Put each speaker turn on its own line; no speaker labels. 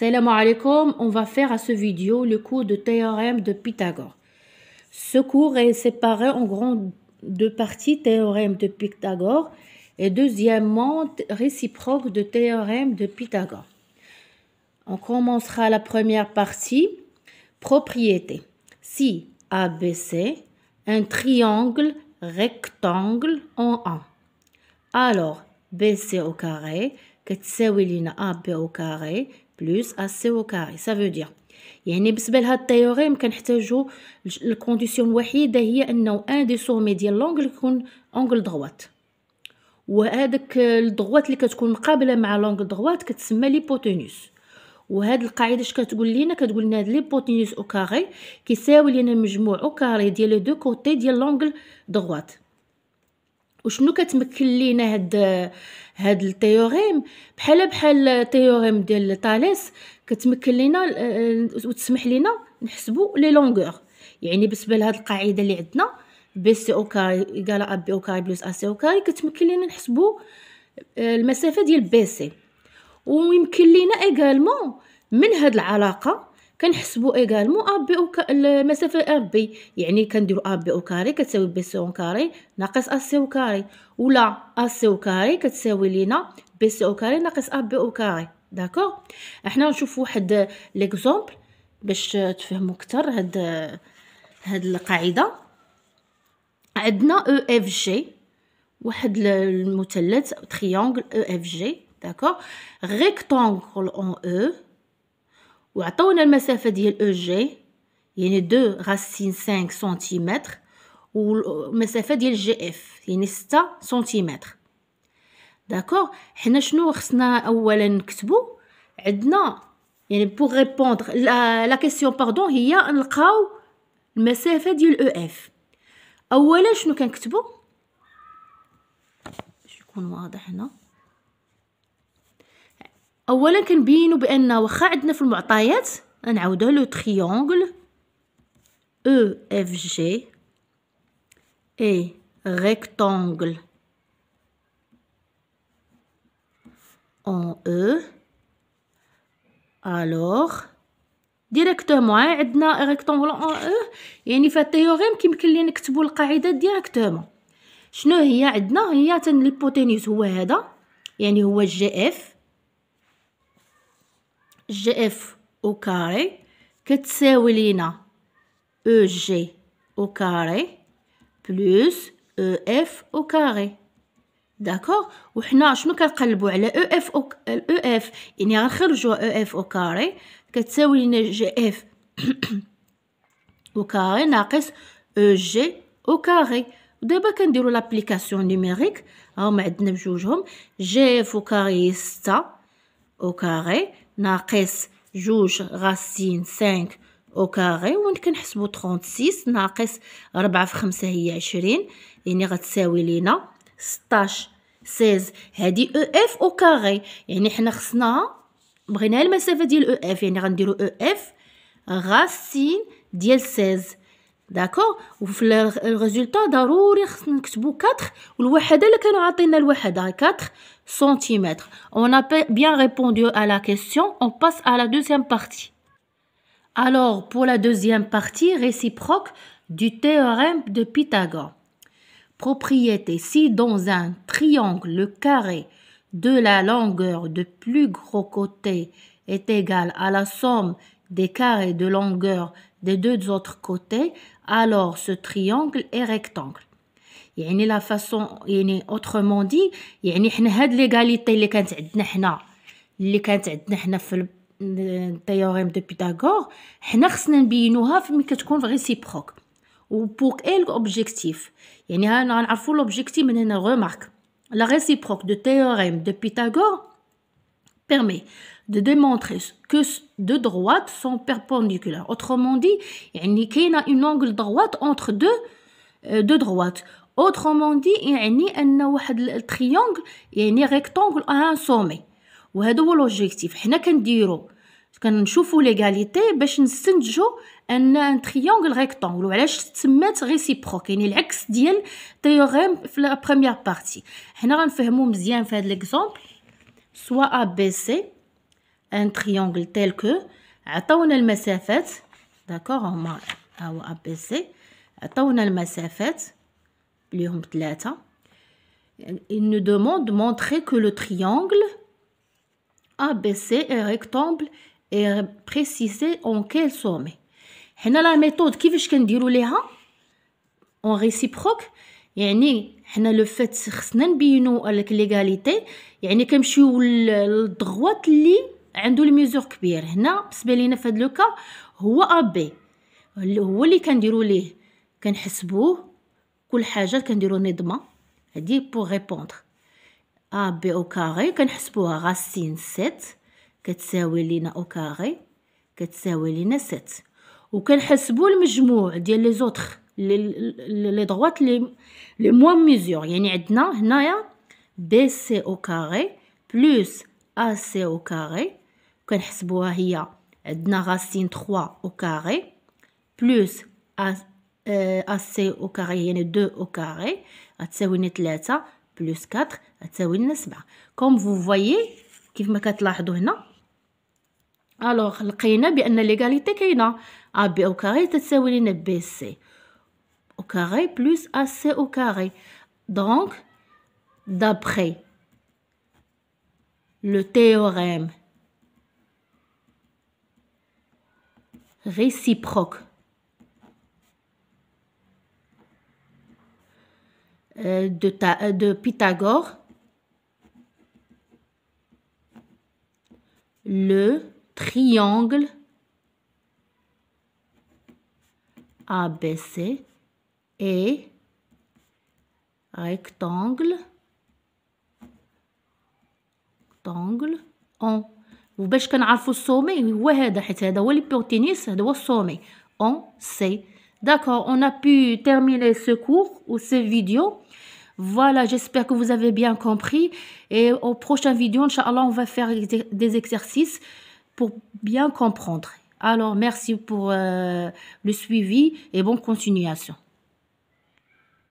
Salam alaikum, on va faire à ce vidéo le cours de théorème de Pythagore. Ce cours est séparé en grand deux parties, théorème de Pythagore et deuxièmement réciproque de théorème de Pythagore. On commencera la première partie, propriété. Si ABC, un triangle rectangle en A. Alors, BC au carré, que AB au carré, بلوس ا سي او كاري سا فو دير يعني بالنسبه لهاد التيوريم كنحتاجو الكونديسيون الوحيده هي انه ان دي سومي ديال لونغل يكون اونغل دغوات وهذاك الضغوات اللي كتكون مقابله مع لونغل ضغوات كتسمى ليبوتينوس وهاد القاعده اش كتقول لينا كتقول لنا هاد ليبوتينوس او كاري كيساوي لينا مجموع او كاري ديال لي دو كوتي ديال لونغل ضغوات وشنو كتمكن لينا هاد هاد التيوريم بحال بحال التيوريم ديال طاليس كتمكن لينا آه، وتسمح لينا نحسبو لي لونغور يعني بالنسبه لهاد القاعده اللي عندنا بي سي او كاري ايغال ا بي او كاري بلس ا سي او كاري كتمكن لينا نحسبو آه، المسافه ديال بي سي ويمكن لينا ايغالمون من هاد العلاقه كنحسبوا ايغالمون ا بي او كا المسافه ا بي يعني كنديروا ا بي او كاري كتساوي بي سي او كاري ناقص ا سي او كاري ولا ا سي او كاري كتساوي لينا بي سي او كاري ناقص ا بي او كاري داكوغ احنا نشوف واحد ليكزومبل باش تفهموا اكثر هاد هاد القاعده عندنا او اف جي واحد المثلث تريانغل او اف جي داكوغ ريكتانغل اون او وعطونا المسافة ديال او e جي يعني دو غاسين سانك سنتيمتر والمسافة ديال جي اف يعني ستة سنتيمتر داكوغ حنا شنو خصنا اولا نكتبو عندنا يعني بوغ ريبوندر لا كيسيون باردون هي نلقاو المسافة ديال او e اف اولا شنو كنكتبو باش يكون واضح هنا اولا كنبينو بان واخا عندنا في المعطيات نعاودو لو تريونغل او اف جي اي ريكتانغل en او الوغ ديريكتومون عندنا ريكتانغل ان او يعني في التيوريم كيمكن لي نكتبوا القاعده ديريكتومون شنو هي عندنا هي ليبوتينيوس هو هذا يعني هو جي اف جي اف او كاري كتساوي لينا او جي او كاري بلوس او اف او كاري داكوغ وحنا شنو كنقلبوا على او اف او او اف يعني غنخرجوا او اف او كاري كتساوي لينا جي اف او كاري ناقص او جي او كاري ودابا كنديروا لابليكاسيون نيميريك هاهما عندنا بجوجهم جي اف او كاري 6 او كاري ناقص جوج سين سانك أو كاغي وين كنحسبو سيس ناقص ربعة في خمسة هي عشرين يعني غتساوي لينا ستاش سيز هادي أو إف أو كاغي يعني حنا خصنا بغيناها المسافة ديال أو إف يعني غنديرو أو إف سين ديال سيز D'accord Le résultat, ضروري 4 cm on a bien répondu à la question on passe à la deuxième partie alors pour la deuxième partie réciproque du théorème de Pythagore propriété si dans un triangle le carré de la longueur de plus gros côté est égal à la somme des carrés de longueur des deux autres côtés, alors ce triangle est rectangle يعني لا فاسون يعني اوترومون دي يعني حنا هاد ليغاليتي اللي كانت عندنا حنا اللي كانت عندنا حنا في التيوريم دو بيتاغور حنا خصنا نبينوها في ملي كتكون و بوغ اي لوبجيكتيف يعني ها غنعرفو لوبجيكتيف من هنا غومارك لا ريسيبروك دو تيوريم دو بيتاغور permet de démontrer que deux droites sont perpendiculaires. Autrement dit, il y a une angle droite entre deux, euh, deux droites. Autrement dit, il y a un triangle, et un rectangle à un sommet. C'est هو لوجيكتيف حنا كنديرو كنشوفوا ليغاليتي باش نستنتجوا ان ان تريانغل ريكتانغل وعلاش تسمات ريسيبروك يعني العكس ديال تيوريم في لا بروميير بارتي حنا غنفهموا مزيان في هذا exemple soit ABC, un triangle tel que عطاونا المسافات d'accord هما هو ABC عطاونا المسافات اللي هم ثلاثة Il nous demande de montrer que le triangle ABC est rectangle et préciser en quel sommet. حنا لا ميثود كيفاش كنديروا ليها en réciproque يعني حنا لو فات خصنا نبينو لك ليغاليتي يعني كنمشيو للدغوات اللي عنده الميزور كبير هنا بالنسبه لينا في هاد لوكا هو ابي هو اللي كنديرو ليه كنحسبوه كل حاجه كنديرو نظمه هادي بو ريبوندر ا بي او كاري كنحسبوها غاسين 7 كتساوي لينا او كاري كتساوي لينا 7 وكنحسبوا المجموع ديال لي زوتر لي دغوات لي لي موان ميزور يعني عندنا هنايا بي سي او كاري بلس ا سي او كاري كنحسبوها هي عندنا غاسين 3 او كاري بلس ا سي او كاري يعني 2 او كاري غتساوي لنا 3 بلس 4 غتساوي لنا 7 كوم فو فويي كيف ما كتلاحظوا هنا الوغ لقينا بان ليغاليتي كاينه ا بي او كاري تساوي لنا بي سي au carré plus AC au carré. Donc, d'après le théorème réciproque euh, de, euh, de Pythagore, le triangle ABC et rectangle, rectangle en Vous pouvez هو هذا حيت D'accord, on a pu terminer ce cours ou cette vidéo. Voilà, j'espère que vous avez bien compris. Et au prochain vidéo, Inch'Allah, on va faire des exercices pour bien comprendre. Alors, merci pour euh, le suivi et bonne continuation.